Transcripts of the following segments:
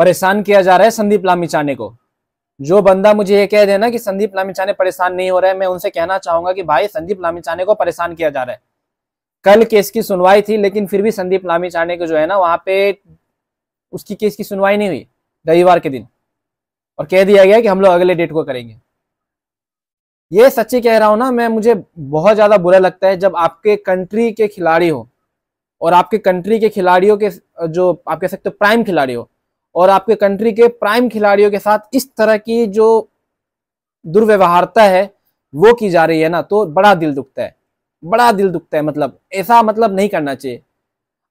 परेशान किया जा रहा है संदीप लामिचाने को जो बंदा मुझे ये कह देना कि संदीप लामिचाने परेशान नहीं हो रहे मैं उनसे कहना चाहूंगा कि भाई संदीप लामिचाने को परेशान किया जा रहा है कल केस की सुनवाई थी लेकिन फिर भी संदीप लामिचाने को जो है ना वहां पे उसकी केस की सुनवाई नहीं हुई रविवार के दिन और कह दिया गया कि हम लोग अगले डेट को करेंगे ये सच्ची कह रहा हूं ना मैं मुझे बहुत ज्यादा बुरा लगता है जब आपके कंट्री के खिलाड़ी हो और आपके कंट्री के खिलाड़ियों के जो आप कह सकते हो प्राइम खिलाड़ी हो और आपके कंट्री के प्राइम खिलाड़ियों के साथ इस तरह की जो दुर्व्यवहारता है वो की जा रही है ना तो बड़ा दिल दुखता है बड़ा दिल दुखता है मतलब ऐसा मतलब नहीं करना चाहिए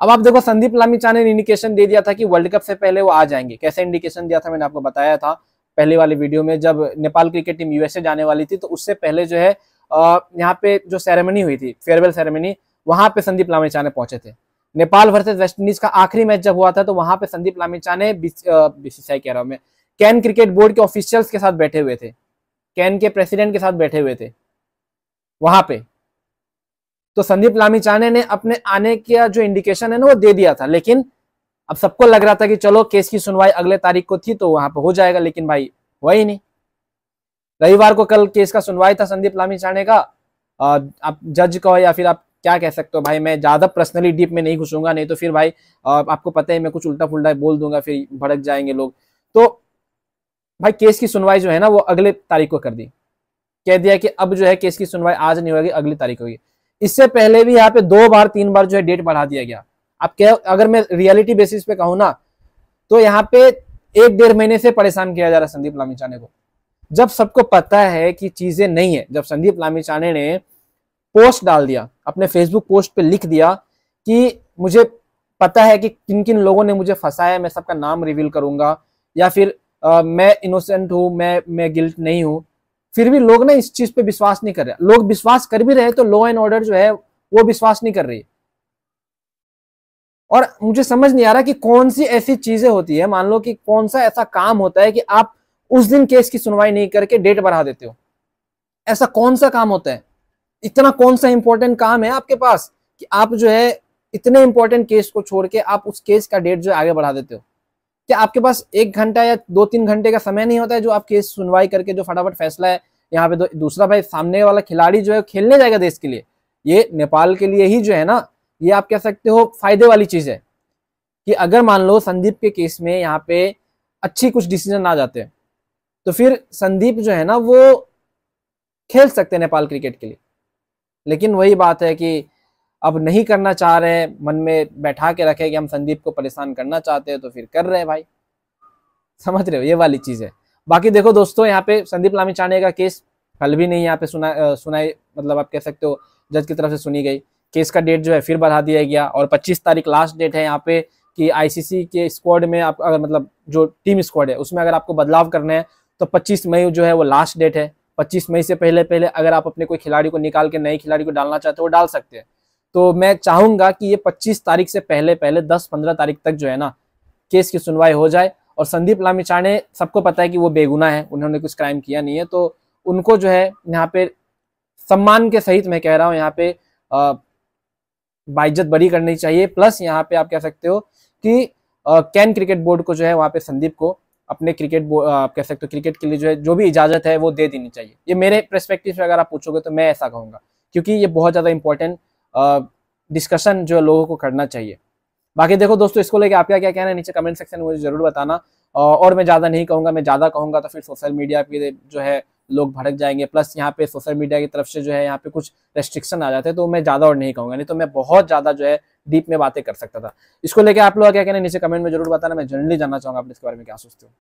अब आप देखो संदीप लामिचा ने इंडिकेशन दे दिया था कि वर्ल्ड कप से पहले वो आ जाएंगे कैसे इंडिकेशन दिया था मैंने आपको बताया था पहले वाले वीडियो में जब नेपाल क्रिकेट टीम यूएसए जाने वाली थी तो उससे पहले जो है यहाँ पे जो सेरेमनी हुई थी फेयरवेल सेरेमनी वहां पे संदीप लामिचा ने पहुंचे थे नेपाल वर्सेस वेस्टइंडीज का आखिरी मैच जब हुआ था तो वहां पे संदीप लामिचा ने बीसीसीआई कह रहा हूं मैं कैन क्रिकेट बोर्ड के ऑफिशियल्स के साथ बैठे हुए थे कैन के प्रेसिडेंट के साथ बैठे हुए थे वहां पे तो संदीप लामिचाने ने अपने आने का जो इंडिकेशन है ना वो दे दिया था लेकिन अब सबको लग रहा था कि चलो केस की सुनवाई अगले तारीख को थी तो वहां पर हो जाएगा लेकिन भाई हुआ ही नहीं रविवार को कल केस का सुनवाई था संदीप लामिचाने का आप जज का या फिर आप क्या कह सकते हो भाई मैं ज़्यादा पर्सनली डीप में नहीं घुसूंगा नहीं तो फिर भाई आपको पता है मैं कुछ उल्टा फुल्टा बोल दूंगा फिर भड़क जाएंगे लोग तो भाई केस की सुनवाई जो है ना वो अगले तारीख को कर दी कह दिया कि अब जो है केस की सुनवाई आज नहीं होगी अगली तारीख होगी इससे पहले भी यहाँ पे दो बार तीन बार जो है डेट बढ़ा दिया गया आप क्या अगर मैं रियलिटी बेसिस पे कहूँ ना तो यहाँ पे एक डेढ़ महीने से परेशान किया जा रहा है संदीप लामिचाने को जब सबको पता है कि चीजें नहीं है जब संदीप लामिचाने ने पोस्ट डाल दिया अपने फेसबुक पोस्ट पे लिख दिया कि मुझे पता है कि किन किन लोगों ने मुझे फंसाया मैं सबका नाम रिवील करूंगा या फिर आ, मैं इनोसेंट हूँ मैं मैं गिल्ट नहीं हूँ फिर भी लोग ना इस चीज पे विश्वास नहीं कर रहे लोग विश्वास कर भी रहे तो लॉ एंड ऑर्डर जो है वो विश्वास नहीं कर रही और मुझे समझ नहीं आ रहा कि कौन सी ऐसी चीजें होती है मान लो कि कौन सा ऐसा काम होता है कि आप उस दिन केस की सुनवाई नहीं करके डेट बढ़ा देते हो ऐसा कौन सा काम होता है इतना कौन सा इंपॉर्टेंट काम है आपके पास कि आप जो है इतने इंपॉर्टेंट केस को छोड़ के आप उस केस का डेट जो है आगे बढ़ा देते हो क्या आपके पास एक घंटा या दो तीन घंटे का समय नहीं होता है जो आप केस सुनवाई करके जो फटाफट फैसला है यहाँ पे दूसरा भाई सामने वाला खिलाड़ी जो है खेलने जाएगा देश के लिए ये नेपाल के लिए ही जो है ना ये आप कह सकते हो फायदे वाली चीज है कि अगर मान लो संदीप के केस में यहाँ पे अच्छी कुछ डिसीजन आ जाते हैं तो फिर संदीप जो है ना वो खेल सकते हैं नेपाल क्रिकेट के लिए लेकिन वही बात है कि अब नहीं करना चाह रहे हैं मन में बैठा के रखे कि हम संदीप को परेशान करना चाहते हैं तो फिर कर रहे हैं भाई समझ रहे हो ये वाली चीज़ है बाकी देखो दोस्तों यहाँ पे संदीप लामिचाने का केस कल भी नहीं यहाँ पे सुना सुनाई मतलब आप कह सकते हो जज की तरफ से सुनी गई केस का डेट जो है फिर बढ़ा दिया गया और 25 तारीख लास्ट डेट है यहाँ पे कि आईसीसी के स्क्वाड में आप अगर मतलब जो टीम स्क्वाड है उसमें अगर आपको बदलाव करना है तो 25 मई जो है वो लास्ट डेट है पच्चीस मई से पहले पहले अगर आप अपने कोई खिलाड़ी को निकाल के नए खिलाड़ी को डालना चाहते हो डाल सकते हैं तो मैं चाहूंगा कि ये 25 तारीख से पहले पहले 10-15 तारीख तक जो है ना केस की सुनवाई हो जाए और संदीप लामिचाणे ने सबको पता है कि वो बेगुना है उन्होंने कुछ क्राइम किया नहीं है तो उनको जो है यहाँ पे सम्मान के सहित मैं कह रहा हूँ यहाँ पे बाइज्जत बड़ी करनी चाहिए प्लस यहाँ पे आप कह सकते हो कि कैन क्रिकेट बोर्ड को जो है वहाँ पे संदीप को अपने क्रिकेट आप कह सकते हो क्रिकेट के लिए जो है जो भी इजाज़त है वो दे देनी चाहिए ये मेरे परस्पेक्टिव से अगर आप पूछोगे तो मैं ऐसा कहूँगा क्योंकि ये बहुत ज़्यादा इंपॉर्टेंट डिस्कशन जो है लोगों को करना चाहिए बाकी देखो दोस्तों इसको लेके आपका क्या कहना है नीचे कमेंट सेक्शन में मुझे जरूर बताना और मैं ज़्यादा नहीं कहूँगा मैं ज़्यादा कहूँगा तो फिर सोशल मीडिया पे जो है लोग भड़क जाएंगे प्लस यहाँ पे सोशल मीडिया की तरफ से जो है यहाँ पे कुछ रेस्ट्रिक्शन आ जाते हैं तो मैं ज़्यादा और नहीं कहूँगा नहीं तो मैं बहुत ज़्यादा जो है डीप में बातें कर सकता था इसको लेकर आप लोग क्या कहना नीचे कमेंट में जरूर बताना मैं जनरली जानना चाहूँगा आप इसके बारे में क्या सोचते हो